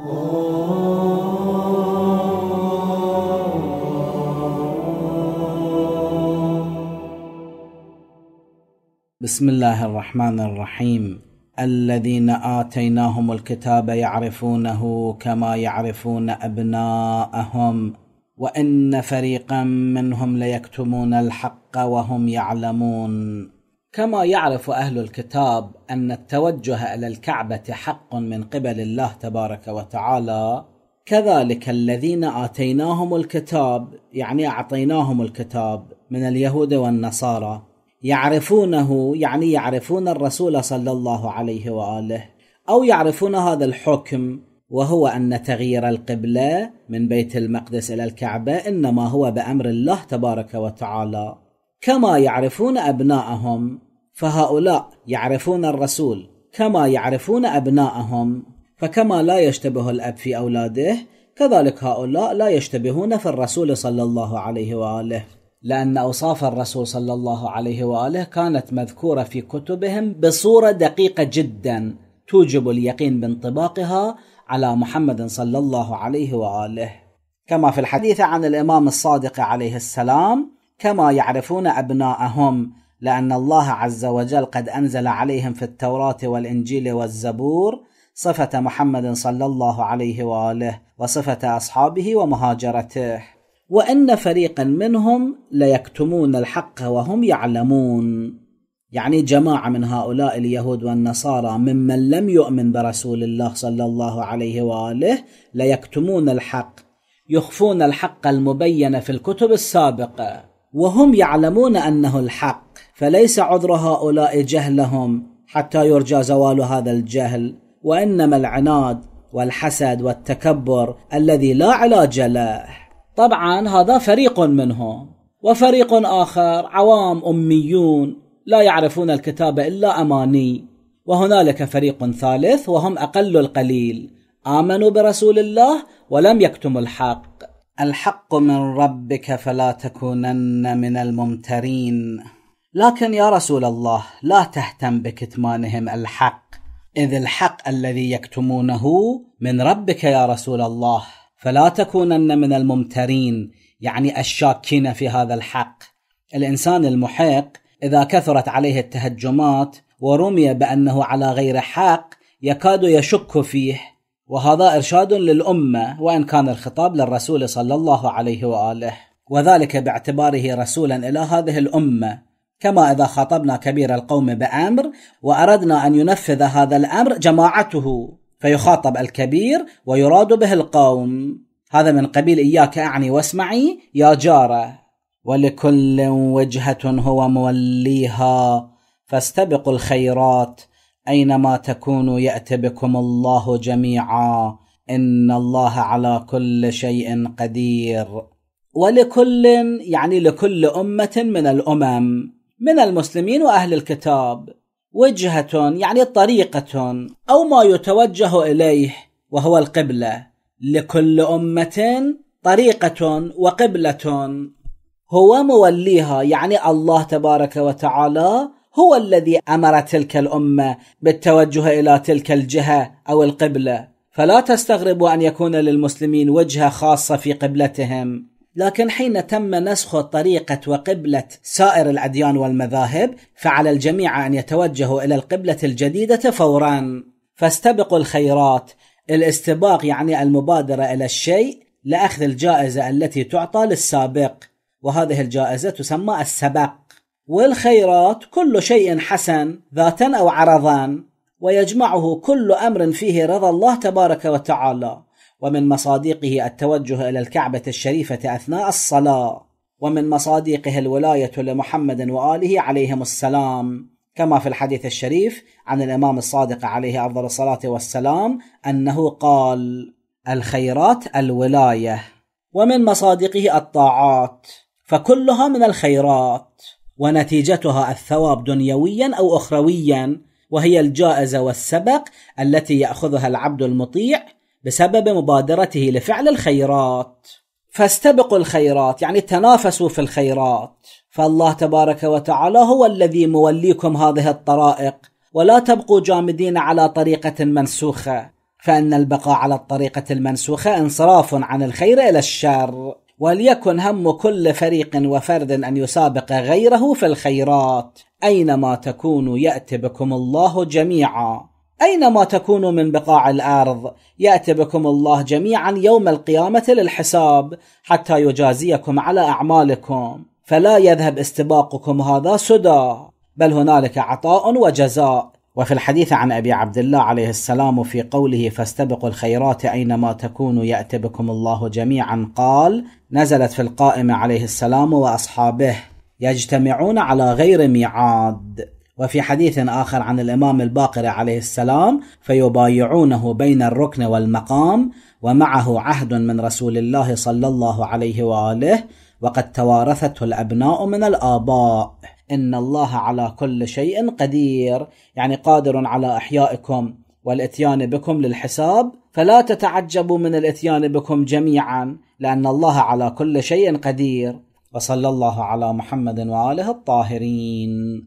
بسم الله الرحمن الرحيم الذين اتيناهم الكتاب يعرفونه كما يعرفون ابناءهم وان فريقا منهم ليكتمون الحق وهم يعلمون كما يعرف اهل الكتاب ان التوجه الى الكعبه حق من قبل الله تبارك وتعالى كذلك الذين اتيناهم الكتاب يعني اعطيناهم الكتاب من اليهود والنصارى يعرفونه يعني يعرفون الرسول صلى الله عليه واله او يعرفون هذا الحكم وهو ان تغيير القبله من بيت المقدس الى الكعبه انما هو بامر الله تبارك وتعالى كما يعرفون أبناءهم فهؤلاء يعرفون الرسول كما يعرفون أبناءهم فكما لا يشتبه الأب في أولاده كذلك هؤلاء لا يشتبهون في الرسول صلى الله عليه واله لان اوصاف الرسول صلى الله عليه واله كانت مذكوره في كتبهم بصوره دقيقه جدا توجب اليقين بانطباقها على محمد صلى الله عليه واله كما في الحديث عن الامام الصادق عليه السلام كما يعرفون أبناءهم لأن الله عز وجل قد أنزل عليهم في التوراة والإنجيل والزبور صفة محمد صلى الله عليه وآله وصفة أصحابه ومهاجرته وإن فريقا منهم ليكتمون الحق وهم يعلمون يعني جماعة من هؤلاء اليهود والنصارى ممن لم يؤمن برسول الله صلى الله عليه وآله ليكتمون الحق يخفون الحق المبين في الكتب السابقه وهم يعلمون انه الحق فليس عذر هؤلاء جهلهم حتى يرجى زوال هذا الجهل وانما العناد والحسد والتكبر الذي لا علاج له طبعا هذا فريق منهم وفريق اخر عوام اميون لا يعرفون الكتاب الا اماني وهنالك فريق ثالث وهم اقل القليل امنوا برسول الله ولم يكتموا الحق الحق من ربك فلا تكونن من الممترين لكن يا رسول الله لا تهتم بكتمانهم الحق اذ الحق الذي يكتمونه من ربك يا رسول الله فلا تكونن من الممترين يعني الشاكين في هذا الحق الانسان المحق اذا كثرت عليه التهجمات ورمي بانه على غير حق يكاد يشك فيه وهذا إرشاد للأمة وإن كان الخطاب للرسول صلى الله عليه وآله وذلك باعتباره رسولا إلى هذه الأمة كما إذا خاطبنا كبير القوم بأمر وأردنا أن ينفذ هذا الأمر جماعته فيخاطب الكبير ويراد به القوم هذا من قبيل إياك أعني واسمعي يا جارة ولكل وجهة هو موليها فاستبقوا الخيرات اينما تكونوا يات بكم الله جميعا ان الله على كل شيء قدير ولكل يعني لكل امه من الامم من المسلمين واهل الكتاب وجهه يعني طريقه او ما يتوجه اليه وهو القبله لكل امه طريقه وقبله هو موليها يعني الله تبارك وتعالى هو الذي امر تلك الامه بالتوجه الى تلك الجهه او القبله فلا تستغربوا ان يكون للمسلمين وجهه خاصه في قبلتهم لكن حين تم نسخ طريقه وقبله سائر الاديان والمذاهب فعلى الجميع ان يتوجهوا الى القبله الجديده فورا فاستبقوا الخيرات الاستباق يعني المبادره الى الشيء لاخذ الجائزه التي تعطى للسابق وهذه الجائزه تسمى السبق والخيرات كل شيء حسن ذاتا أو عرضا ويجمعه كل أمر فيه رضا الله تبارك وتعالى ومن مصادقه التوجه إلى الكعبة الشريفة أثناء الصلاة ومن مصادقه الولاية لمحمد وآله عليهم السلام كما في الحديث الشريف عن الإمام الصادق عليه أفضل الصلاة والسلام أنه قال الخيرات الولاية ومن مصادقه الطاعات فكلها من الخيرات ونتيجتها الثواب دنيويا او اخرويا وهي الجائزه والسبق التي ياخذها العبد المطيع بسبب مبادرته لفعل الخيرات فاستبقوا الخيرات يعني تنافسوا في الخيرات فالله تبارك وتعالى هو الذي موليكم هذه الطرائق ولا تبقوا جامدين على طريقه منسوخه فان البقاء على الطريقه المنسوخه انصراف عن الخير الى الشر وليكن هم كل فريق وفرد ان يسابق غيره في الخيرات اينما تكونوا ياتي بكم الله جميعا اينما تكونوا من بقاع الارض ياتي بكم الله جميعا يوم القيامه للحساب حتى يجازيكم على اعمالكم فلا يذهب استباقكم هذا سدى بل هنالك عطاء وجزاء وفي الحديث عن أبي عبد الله عليه السلام في قوله فاستبقوا الخيرات أينما تكونوا يأت بكم الله جميعا قال نزلت في القائم عليه السلام وأصحابه يجتمعون على غير ميعاد وفي حديث آخر عن الإمام الباقر عليه السلام فيبايعونه بين الركن والمقام ومعه عهد من رسول الله صلى الله عليه وآله وقد توارثته الأبناء من الآباء ان الله على كل شيء قدير يعني قادر على احيائكم والاتيان بكم للحساب فلا تتعجبوا من الاتيان بكم جميعا لان الله على كل شيء قدير وصلى الله على محمد واله الطاهرين